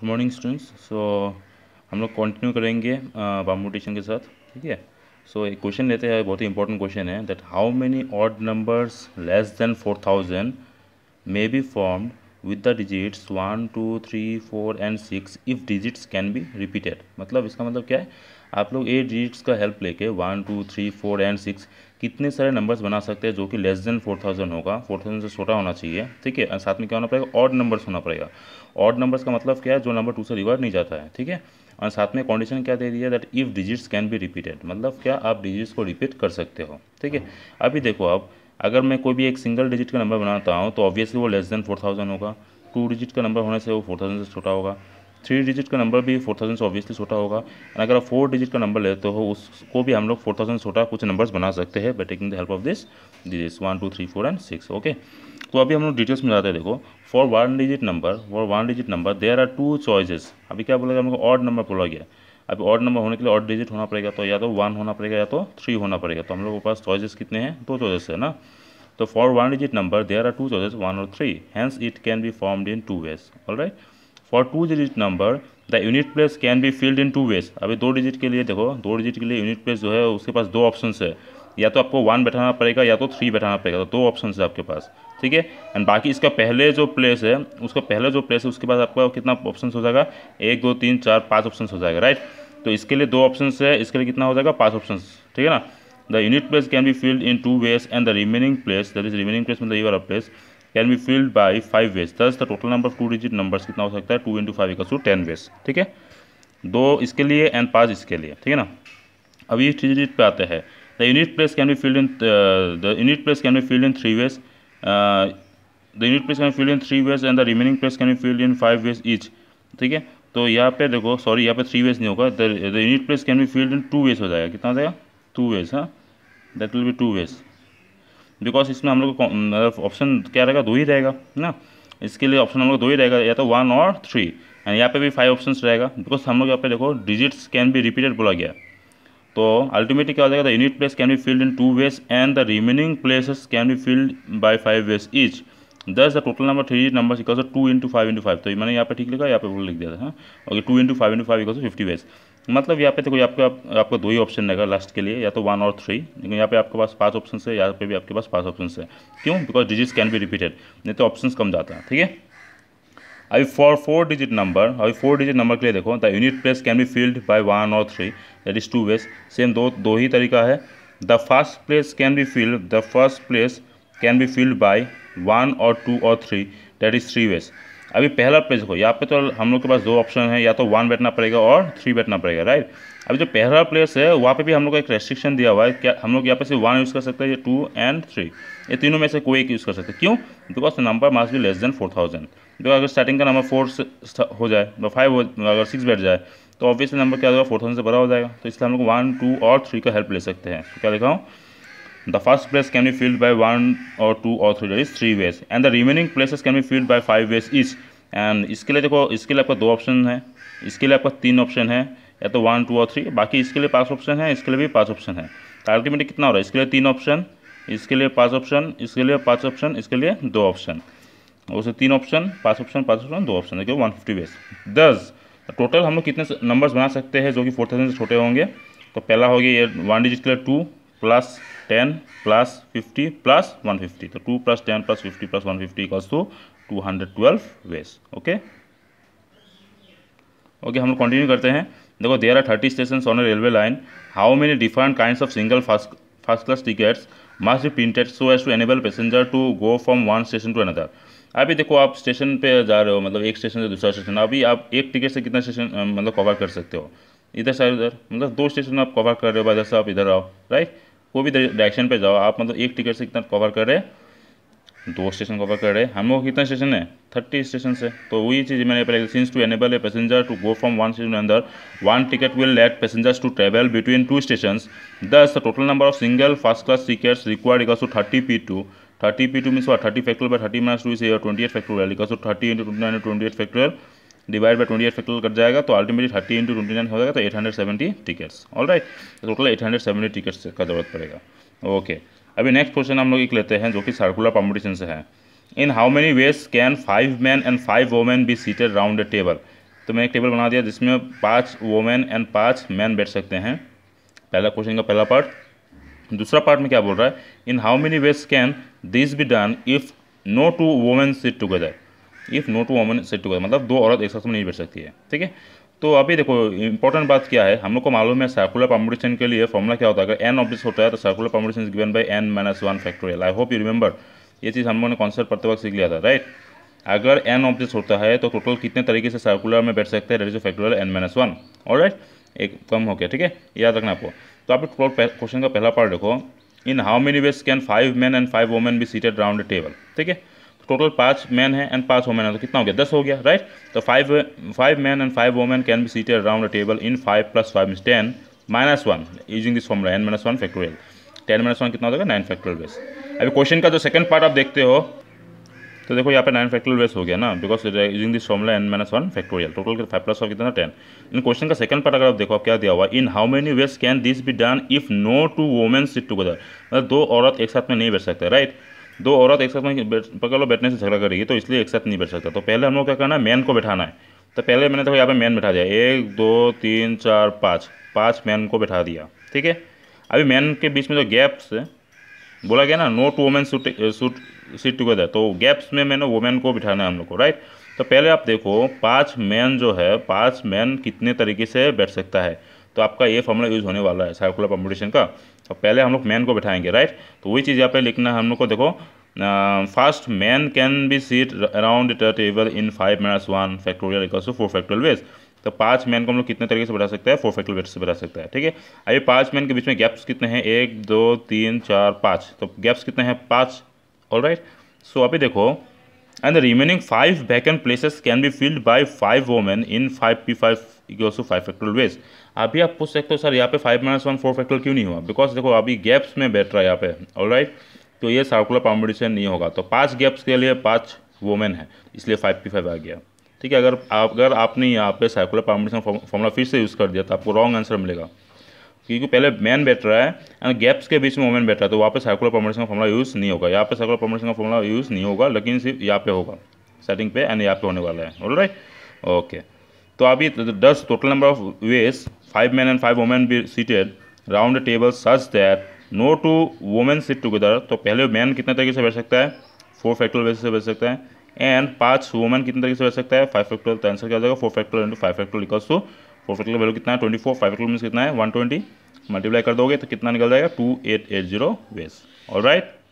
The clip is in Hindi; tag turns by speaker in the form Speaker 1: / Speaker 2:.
Speaker 1: गुड मॉर्निंग स्टूडेंट्स सो हम लोग कंटिन्यू करेंगे बामोटेशन के साथ ठीक है सो एक क्वेश्चन लेते हैं बहुत ही इंपॉर्टेंट क्वेश्चन है that how many odd numbers less than four thousand may be formed with the digits one two three four and six if digits can be repeated मतलब इसका मतलब क्या है आप लोग ए डिजिट्स का हेल्प लेके one two three four and six कितने सारे नंबर्स बना सकते हैं जो कि लेस देन फोर थाउजेंड होगा फोर थाउजेंड से छोटा होना चाहिए ठीक है साथ में क्या होना पड़ेगा ऑड नंबर्स होना पड़ेगा ऑड नंबर्स का मतलब क्या है जो नंबर टू से रिवर्ट नहीं जाता है ठीक है और साथ में कंडीशन क्या दे दिया that if digits can be repeated मतलब क्या आप डिजिट्स को रिपीट कर सकते हो ठीक है अभी देखो आप अगर मैं कोई भी एक सिंगल डिजिट का नंबर बनाता हूँ तो ऑब्वियसली वो लेस देन फोर थाउजेंड होगा टू डिजिट का नंबर होने से वो फोर थाउजेंड से छोटा होगा थ्री डिजिट का नंबर भी फोर थाउजेंड से ऑब्वियसली छोटा होगा और अगर आप फोर डिजिट का नंबर लेते हो उसको भी हम लोग फोर थाउजेंड छोटा कुछ नंबर्स बना सकते हैं by taking the help of this digits one two three four and six okay तो अभी हम लोग डिटेल्स में जाते हैं देखो for one digit number for one digit number there are two choices अभी क्या बोला गया हम लोग ऑड नंबर बोला गया अभी ऑड नंबर होने के लिए ऑड डिजिट होना पड़ेगा तो या तो वन होना पड़ेगा या तो थ्री होना पड़ेगा तो हम लोगों के पास चॉइसेस कितने हैं दो चॉइसेस है ना तो for one digit number there are two choices one और three hence it can be formed in two ways all right for two digit number the unit place can be filled in two ways अभी दो डिजिट के लिए देखो दो डिजिट के लिए यूनिट प्लेस जो है उसके पास दो ऑप्शन है या तो आपको वन बैठाना पड़ेगा या तो थ्री बैठाना पड़ेगा तो दो ऑप्शन है आपके पास ठीक है एंड बाकी इसका पहले जो प्लेस है उसका पहले जो प्लेस है उसके पास आपका कितना ऑप्शन हो जाएगा एक दो तीन चार पाँच ऑप्शन हो जाएगा राइट तो इसके लिए दो ऑप्शन है इसके लिए कितना हो जाएगा पाँच ऑप्शन ठीक है ना the unit place can be filled in two ways and the remaining place that is remaining place मतलब you place can be filled by five ways thus the total number of two digit numbers कितना हो सकता है टू इंटू फाइव इक्स टू टेन वेज ठीक है दो इसके लिए एंड पाँच इसके लिए ठीक है ना अभी थ्री डिजिट पे आते हैं the unit place can be filled in the unit place can be filled in three ways the unit place can filled in three ways and the remaining place can be filled in five ways each ठीक है तो यहाँ पे देखो सॉरी यहाँ पे थ्री वेज नहीं होगा the unit place can be filled in two ways हो जाएगा कितना हो जाएगा टू वेज हाँ that will be two ways because इसमें हम लोग को ऑप्शन मतलब क्या रहेगा दो ही रहेगा ना इसके लिए ऑप्शन हम लोग दो ही रहेगा या तो वन और थ्री एंड यहाँ पे भी फाइव ऑप्शन रहेगा बिकॉज हम लोग यहाँ पे देखो डिजिट्स कैन बी रिपीटेड बोला गया तो अल्टीमेटली क्या हो जाएगा the unit place can be filled in two ways and the remaining places can be filled by five ways each thus the total number three number equal to into five into five तो मैंने यहाँ पे ठीक लिखा यहाँ पे लिख दिया था okay two into five into five equal fifty ways मतलब यहाँ पे देखो यहाँ पे आप, आपको दो ही ऑप्शन रहेगा लास्ट के लिए या तो वन और थ्री लेकिन यहाँ पे आपके पास पांच ऑप्शन है यहाँ पे भी आपके पास पांच ऑप्शन है क्यों बिकॉज डिजिट कैन भी रिपीटेड नहीं तो ऑप्शन कम जाता है ठीक है अभी फॉर फोर डिजिट नंबर अभी फोर डिजिट नंबर के लिए देखो the unit place can be filled by one और three that is two ways same दो दो ही तरीका है the first place can be filled the first place can be filled by one और टू और three that is three ways अभी पहला प्लेस देखो यहाँ पे तो हम लोग के पास दो ऑप्शन है या तो वन बैठना पड़ेगा और थ्री बैठना पड़ेगा राइट अभी जो पहला प्लेस है वहाँ पे भी हम लोग को एक रेस्ट्रिक्शन दिया हुआ है क्या हम लोग यहाँ पे सिर्फ वन यूज़ कर सकते हैं टू एंड थ्री ये तीनों में से कोई एक यूज़ कर सकते हैं क्यों बिकॉज नंबर मास्ट भी लेस देन फोर थाउजेंड देखो अगर स्टार्टिंग का नंबर फोर हो जाए और फाइव हो अगर सिक्स बैठ जाए तो ऑब्वियसली नंबर क्या होगा फोर थाउजेंड से बड़ा हो जाएगा तो इसलिए हम लोग वन टू और थ्री का हेल्प ले सकते हैं तो क्या देखा हूँ The first place can be filled by one or two or three that is three ways and the remaining places can be filled by five ways each and इसके लिए देखो इसके लिए आपका दो ऑप्शन है इसके लिए आपका तीन ऑप्शन है या तो वन टू और थ्री बाकी इसके लिए पाँच ऑप्शन है इसके लिए भी पाँच ऑप्शन है तो अल्टीमेटली कितना हो रहा है इसके लिए तीन ऑप्शन इसके लिए पाँच ऑप्शन इसके लिए पाँच ऑप्शन इसके लिए दो ऑप्शन उससे तीन ऑप्शन पाँच ऑप्शन पाँच ऑप्शन दो ऑप्शन देखिए one fifty ways thus total हम लोग कितने नंबर्स बना सकते हैं जो कि फोर थाउजेंड से छोटे होंगे तो पहला हो गया ये वन डिजिट के लिए two plus ten plus fifty plus one fifty तो two plus ten plus fifty plus one fifty equals two two hundred twelve ways okay okay हम लोग कंटिन्यू करते हैं देखो there are thirty station on railway line how many different kind of single first first class tickets must be printed so as to enable passenger to go from one station to another अभी देखो आप स्टेशन पे जा रहे हो मतलब एक स्टेशन से दूसरा स्टेशन अभी आप एक टिकट से कितना स्टेशन मतलब कवर कर सकते हो इधर से उधर मतलब दो स्टेशन आप कवर कर रहे हो इधर से आप इधर आओ राइट कोई भी डायरेक्शन पे जाओ आप मतलब एक टिकट से कितना कवर कर रहे दो स्टेशन कवर कर रहे हम लोग कितना स्टेशन है थर्टी स्टेशन से तो वही चीज़ मैंने पहले since to enable a passenger to go from one station another one ticket will let passengers to travel between two station thus the total number of single first class tickets required equals to thirty P two thirty P two means thirty factorial by thirty minus two is twenty eight factorial equals to thirty into twenty eight factorial divide by twenty eight factor कट जाएगा तो ultimately thirty into twenty nine हो जाएगा तो eight hundred seventy tickets all right total eight hundred seventy tickets का जरूरत पड़ेगा ओके अभी नेक्स्ट क्वेश्चन हम लोग एक लेते हैं जो कि सर्कुलर कॉम्पिटिशन से है in how many ways can five man and five women be seated round a table तो मैंने एक टेबल बना दिया जिसमें पाँच वोमेन एंड पाँच मैन बैठ सकते हैं पहला क्वेश्चन का पहला पार्ट दूसरा पार्ट में क्या बोल रहा है in how many ways can this be done if no two women sit together if no two woman set together मतलब दो औरत एक साथ में नहीं बैठ सकती है ठीक है तो अभी देखो इंपॉर्टेंट बात क्या है हम लोग को मालूम है सर्कुलर कॉम्पिटिशन के लिए फॉर्मूला क्या होता है अगर एन ऑब्जेक्ट होता है तो circular competition is given by n minus one factorial I hope you remember ये चीज़ हम लोगों ने कॉन्सेप्ट पढ़ते वक्त सीख लिया था राइट अगर एन ऑब्जेक्ट होता है तो टोटल कितने तरीके से सर्कुलर में बैठ सकते हैं that is factorial n minus one और राइट एक कम हो गया ठीक है याद रखना आपको तो आप टोटल क्वेश्चन का पहला पार्ट देखो in how many ways can five man and five women be seated round the table ठीक है टोटल पाँच मैन है एंड पाँच वोमेन है तो कितना हो गया दस हो गया राइट तो five five man and five women can be seated around a table in five plus five mean ten minus one using this formula n minus one factorial ten minus one कितना हो जाएगा नाइन फैक्टोरियल बेस अभी क्वेश्चन का जो सेकंड पार्ट आप देखते हो तो देखो यहाँ पे नाइन फैक्टोरियल बेस हो गया ना because using this formula n minus one factorial total five plus one कितना टेन इन क्वेश्चन का सेकंड पार्ट अगर आप देखो आप क्या दिया हुआ in how many ways can this be done if no two women sit together मतलब दो औरत एक साथ में नहीं बैठ सकते राइट right? दो औरत एक साथ में पकड़ लो बैठने से झगड़ा करेगी तो इसलिए एक साथ नहीं बैठ सकता तो पहले हम लोग क्या करना है मैन को बैठाना है तो पहले मैंने देखो यहाँ पे मैन बैठा दिया एक दो तीन चार पाँच पाँच मैन को बैठा दिया ठीक है अभी मैन के बीच में जो गैप्स है बोला गया ना no two women suit suit seat together तो गैप्स में मैंने वोमेन को बिठाना है हम लोग को राइट तो पहले आप देखो पाँच मैन जो है पाँच मैन कितने तरीके से बैठ सकता है तो आपका ये फॉर्मूला यूज़ होने वाला है सर्कुलर कॉम्पिटिशन का तो पहले हम लोग मैन को बैठाएंगे राइट तो वही चीज़ यहाँ पे लिखना है हम लोग को देखो first man can be seat around the table in five minus one factorial equals to four factorial ways तो पांच मैन को हम लोग कितने तरीके से बढ़ा सकते हैं फोर फैक्टोरियल वेज से बढ़ा सकते हैं ठीक है अभी पाँच मैन के बीच में गैप्स कितने हैं एक दो तीन चार पाँच तो गैप्स कितने हैं पाँच ऑल राइट सो अभी देखो and the remaining five vacant places can be filled by five women in five P five equals to five factorial ways अभी आप पूछ सकते हो सर यहाँ पे five minus one four factorial क्यों नहीं हुआ बिकॉज देखो अभी गैप्स में बैठ रहा है यहाँ पे ऑल राइट तो ये सर्कुलर कॉम्बिनेशन नहीं होगा तो पाँच गैप्स के लिए पाँच वोमेन है इसलिए फाइव पी फाइव आ गया ठीक है अगर अगर आपने यहाँ पे सर्कुलर कॉम्बिनेशन फॉर्मूला फिर से यूज़ कर दिया तो आपको रॉन्ग आंसर मिलेगा क्योंकि पहले मैन बैठ रहा है एंड गैप्स के बीच में वोमेन बैठ रहा है तो वहाँ पर सर्कुलर कॉम्बिनेशन का फॉर्मूला यूज़ नहीं होगा यहाँ पर सर्कुलर कॉम्बिनेशन का फॉर्मूला यूज़ नहीं होगा लेकिन सिर्फ यहाँ पे होगा सेटिंग पे एंड यहाँ पे होने वाला है ऑल राइट ओके तो अभी thus total number of ways five man and five women be seated round table such that no two two seat together तो पहले मैन कितने तरीके से बैठ सकता है फोर फैक्टोल बेसिस से बैठ सकता है एंड पांच वुमेन कितने तरीके से बैठ सकता है फाइव फैक्टोल तो आंसर क्या हो जाएगा four factorial into five factorial equals to four factorial value कितना है twenty four five factorial mean कितना है वन ट्वेंटी मल्टीप्लाई कर दोगे तो कितना निकल जाएगा two eight eight zero ways और राइट